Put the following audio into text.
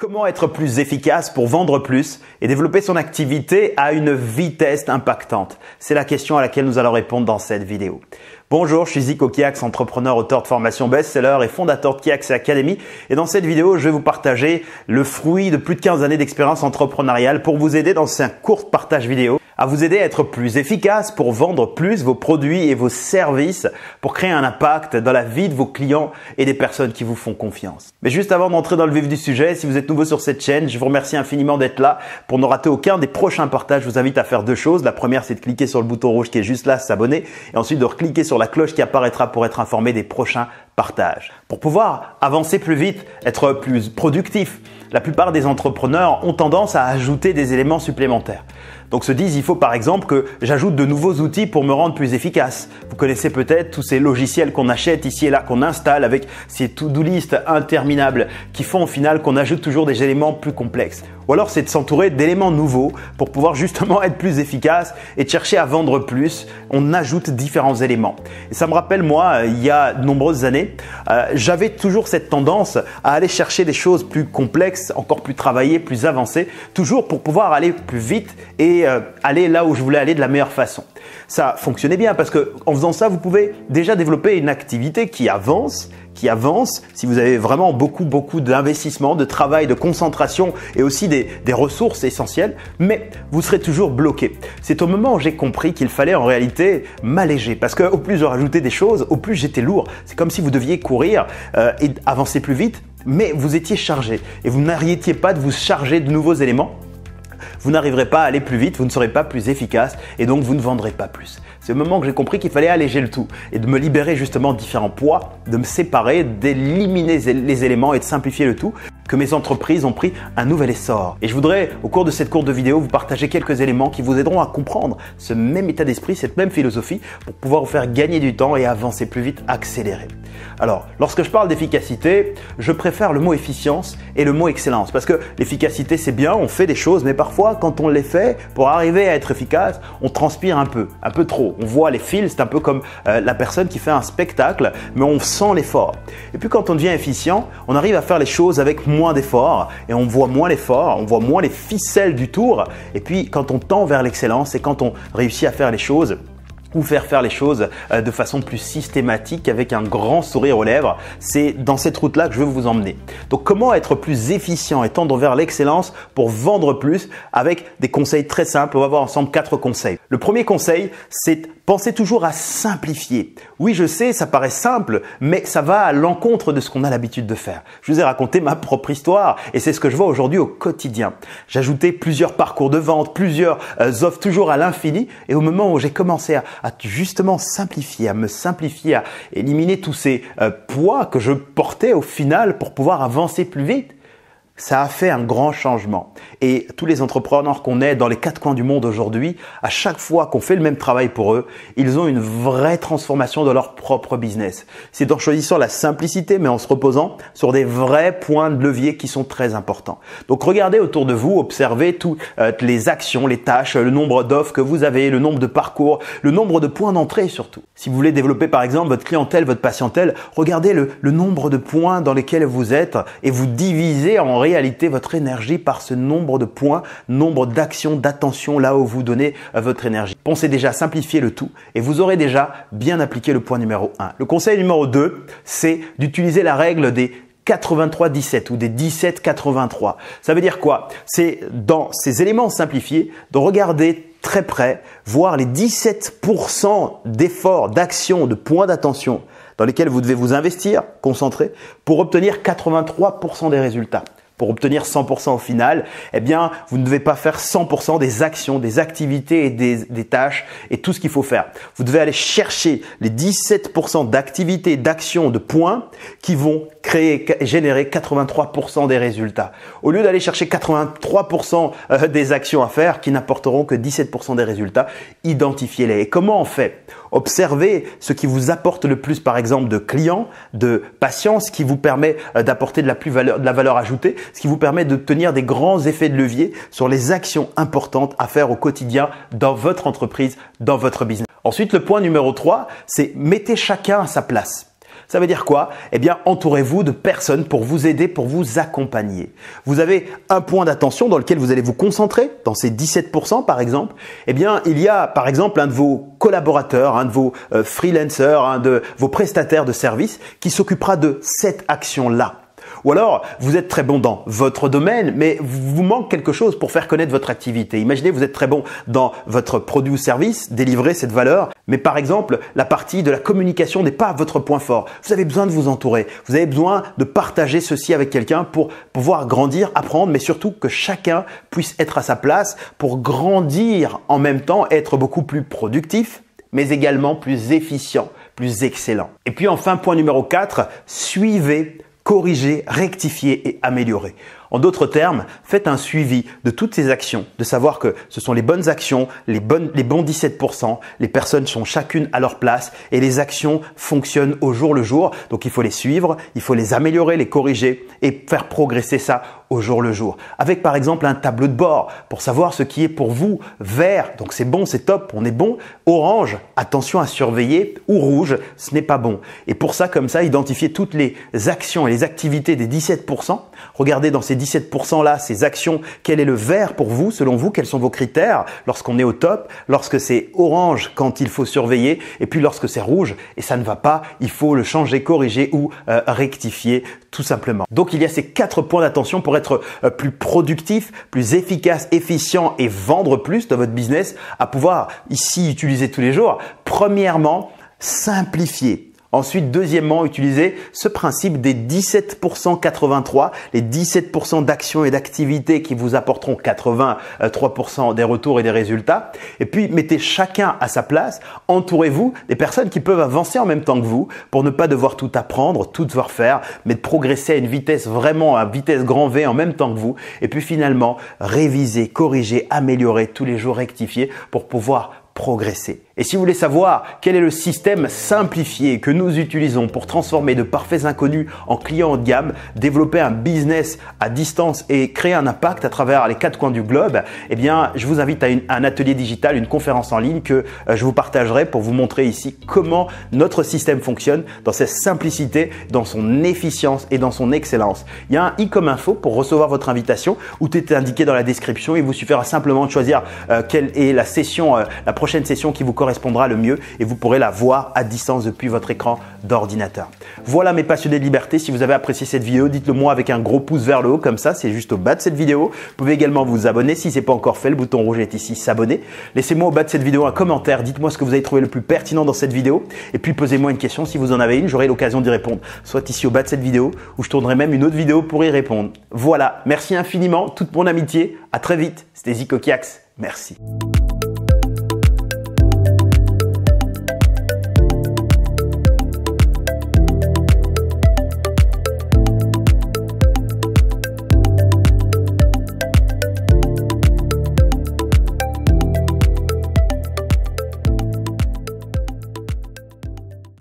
Comment être plus efficace pour vendre plus et développer son activité à une vitesse impactante C'est la question à laquelle nous allons répondre dans cette vidéo. Bonjour, je suis Zico Kiax, entrepreneur, auteur de formation best-seller et fondateur de Kiax Academy. Et dans cette vidéo, je vais vous partager le fruit de plus de 15 années d'expérience entrepreneuriale pour vous aider dans un court partage vidéo à vous aider à être plus efficace pour vendre plus vos produits et vos services pour créer un impact dans la vie de vos clients et des personnes qui vous font confiance. Mais juste avant d'entrer dans le vif du sujet, si vous êtes nouveau sur cette chaîne, je vous remercie infiniment d'être là. Pour ne rater aucun des prochains partages, je vous invite à faire deux choses. La première, c'est de cliquer sur le bouton rouge qui est juste là, s'abonner, et ensuite de cliquer sur la cloche qui apparaîtra pour être informé des prochains partages. Pour pouvoir avancer plus vite, être plus productif, la plupart des entrepreneurs ont tendance à ajouter des éléments supplémentaires. Donc se disent, il faut par exemple que j'ajoute de nouveaux outils pour me rendre plus efficace. Vous connaissez peut-être tous ces logiciels qu'on achète ici et là, qu'on installe avec ces to-do list interminables qui font au final qu'on ajoute toujours des éléments plus complexes. Ou alors c'est de s'entourer d'éléments nouveaux pour pouvoir justement être plus efficace et de chercher à vendre plus. On ajoute différents éléments. Et ça me rappelle moi, euh, il y a de nombreuses années, euh, j'avais toujours cette tendance à aller chercher des choses plus complexes, encore plus travaillées, plus avancées, toujours pour pouvoir aller plus vite et euh, aller là où je voulais aller de la meilleure façon. Ça fonctionnait bien parce qu'en faisant ça, vous pouvez déjà développer une activité qui avance, qui avance. Si vous avez vraiment beaucoup, beaucoup d'investissement, de travail, de concentration et aussi des, ressources essentielles, mais vous serez toujours bloqué. C'est au moment où j'ai compris qu'il fallait en réalité m'alléger parce que au plus je rajoutais des choses, au plus j'étais lourd. C'est comme si vous deviez courir euh, et avancer plus vite, mais vous étiez chargé et vous n'arrêtiez pas de vous charger de nouveaux éléments vous n'arriverez pas à aller plus vite, vous ne serez pas plus efficace et donc vous ne vendrez pas plus. C'est au moment que j'ai compris qu'il fallait alléger le tout et de me libérer justement de différents poids, de me séparer, d'éliminer les éléments et de simplifier le tout que mes entreprises ont pris un nouvel essor. Et je voudrais, au cours de cette courte vidéo, vous partager quelques éléments qui vous aideront à comprendre ce même état d'esprit, cette même philosophie, pour pouvoir vous faire gagner du temps et avancer plus vite, accélérer. Alors, lorsque je parle d'efficacité, je préfère le mot efficience et le mot excellence, parce que l'efficacité, c'est bien, on fait des choses, mais parfois, quand on les fait, pour arriver à être efficace, on transpire un peu, un peu trop. On voit les fils, c'est un peu comme euh, la personne qui fait un spectacle, mais on sent l'effort. Et puis, quand on devient efficient, on arrive à faire les choses avec moins d'effort, et on voit moins l'effort, on voit moins les ficelles du tour. Et puis, quand on tend vers l'excellence et quand on réussit à faire les choses, ou faire faire les choses euh, de façon plus systématique avec un grand sourire aux lèvres. C'est dans cette route-là que je veux vous emmener. Donc comment être plus efficient et tendre vers l'excellence pour vendre plus avec des conseils très simples. On va voir ensemble quatre conseils. Le premier conseil, c'est penser toujours à simplifier. Oui, je sais, ça paraît simple, mais ça va à l'encontre de ce qu'on a l'habitude de faire. Je vous ai raconté ma propre histoire et c'est ce que je vois aujourd'hui au quotidien. J'ajoutais plusieurs parcours de vente, plusieurs euh, offres toujours à l'infini et au moment où j'ai commencé à à justement simplifier, à me simplifier, à éliminer tous ces euh, poids que je portais au final pour pouvoir avancer plus vite ça a fait un grand changement. Et tous les entrepreneurs qu'on est dans les quatre coins du monde aujourd'hui, à chaque fois qu'on fait le même travail pour eux, ils ont une vraie transformation de leur propre business. C'est en choisissant la simplicité, mais en se reposant sur des vrais points de levier qui sont très importants. Donc regardez autour de vous, observez toutes euh, les actions, les tâches, le nombre d'offres que vous avez, le nombre de parcours, le nombre de points d'entrée surtout. Si vous voulez développer par exemple votre clientèle, votre patientèle, regardez le, nombre de points dans lesquels vous êtes et vous divisez en réalité votre énergie par ce nombre de points, nombre d'actions, d'attention là où vous donnez euh, votre énergie. Pensez déjà à simplifier le tout et vous aurez déjà bien appliqué le point numéro 1. Le conseil numéro 2, c'est d'utiliser la règle des 83-17 ou des 17-83. Ça veut dire quoi C'est dans ces éléments simplifiés de regarder très près, voir les 17% d'efforts, d'actions, de points d'attention dans lesquels vous devez vous investir, concentrer, pour obtenir 83% des résultats pour obtenir 100% au final, eh bien, vous ne devez pas faire 100% des actions, des activités et des, tâches et tout ce qu'il faut faire. Vous devez aller chercher les 17% d'activités, d'actions, de points qui vont créer, générer 83% des résultats. Au lieu d'aller chercher 83% euh, des actions à faire qui n'apporteront que 17% des résultats, identifiez-les. Et comment on fait Observez ce qui vous apporte le plus, par exemple, de clients, de patience, qui vous permet euh, d'apporter de la plus de la valeur ajoutée ce qui vous permet d'obtenir des grands effets de levier sur les actions importantes à faire au quotidien dans votre entreprise, dans votre business. Ensuite, le point numéro 3, c'est mettez chacun à sa place. Ça veut dire quoi Eh bien, entourez-vous de personnes pour vous aider, pour vous accompagner. Vous avez un point d'attention dans lequel vous allez vous concentrer, dans ces 17% par exemple. Eh bien, il y a par exemple un de vos collaborateurs, un de vos euh, freelancers, un de vos prestataires de services qui s'occupera de cette action-là. Ou alors, vous êtes très bon dans votre domaine, mais vous manque quelque chose pour faire connaître votre activité. Imaginez, vous êtes très bon dans votre produit ou service, délivrer cette valeur, mais par exemple, la partie de la communication n'est pas votre point fort. Vous avez besoin de vous entourer, vous avez besoin de partager ceci avec quelqu'un pour pouvoir grandir, apprendre, mais surtout que chacun puisse être à sa place pour grandir en même temps, être beaucoup plus productif, mais également plus efficient, plus excellent. Et puis enfin, point numéro 4, suivez corriger, rectifier et améliorer. En d'autres termes, faites un suivi de toutes ces actions, de savoir que ce sont les bonnes actions, les, bonnes, les bons 17%, les personnes sont chacune à leur place et les actions fonctionnent au jour le jour. Donc il faut les suivre, il faut les améliorer, les corriger et faire progresser ça au jour le jour. Avec par exemple un tableau de bord pour savoir ce qui est pour vous vert, donc c'est bon, c'est top, on est bon. Orange, attention à surveiller, ou rouge, ce n'est pas bon. Et pour ça, comme ça, identifier toutes les actions et les activités des 17%. Regardez dans ces 17% là, ces actions, quel est le vert pour vous, selon vous, quels sont vos critères lorsqu'on est au top, lorsque c'est orange quand il faut surveiller, et puis lorsque c'est rouge et ça ne va pas, il faut le changer, corriger ou euh, rectifier tout simplement. Donc il y a ces quatre points d'attention pour être euh, plus productif, plus efficace, efficient et vendre plus dans votre business à pouvoir ici utiliser tous les jours. Premièrement, simplifier Ensuite, deuxièmement, utilisez ce principe des 17% 83, les 17% d'actions et d'activités qui vous apporteront 83% des retours et des résultats. Et puis, mettez chacun à sa place, entourez-vous des personnes qui peuvent avancer en même temps que vous pour ne pas devoir tout apprendre, tout devoir faire, mais de progresser à une vitesse vraiment, à vitesse grand V en même temps que vous. Et puis finalement, réviser, corriger, améliorer tous les jours, rectifier pour pouvoir progresser. Et si vous voulez savoir quel est le système simplifié que nous utilisons pour transformer de parfaits inconnus en clients haut de gamme, développer un business à distance et créer un impact à travers les quatre coins du globe, eh bien, je vous invite à, un atelier digital, une conférence en ligne que euh, je vous partagerai pour vous montrer ici comment notre système fonctionne dans sa simplicité, dans son efficience et dans son excellence. Il y a un i comme info pour recevoir votre invitation où tout est indiqué dans la description. Il vous suffira simplement de choisir euh, quelle est la session, euh, la prochaine session qui vous correspondra le mieux et vous pourrez la voir à distance depuis votre écran d'ordinateur. Voilà mes passionnés de liberté, si vous avez apprécié cette vidéo, dites-le moi avec un gros pouce vers le haut comme ça, c'est juste au bas de cette vidéo. Vous pouvez également vous abonner si ce n'est pas encore fait, le bouton rouge est ici, s'abonner. Laissez-moi au bas de cette vidéo un commentaire, dites-moi ce que vous avez trouvé le plus pertinent dans cette vidéo et puis posez-moi une question si vous en avez une, j'aurai l'occasion d'y répondre, soit ici au bas de cette vidéo ou je tournerai même une autre vidéo pour y répondre. Voilà, merci infiniment, toute mon amitié, à très vite, c'était Zico Kiax, merci.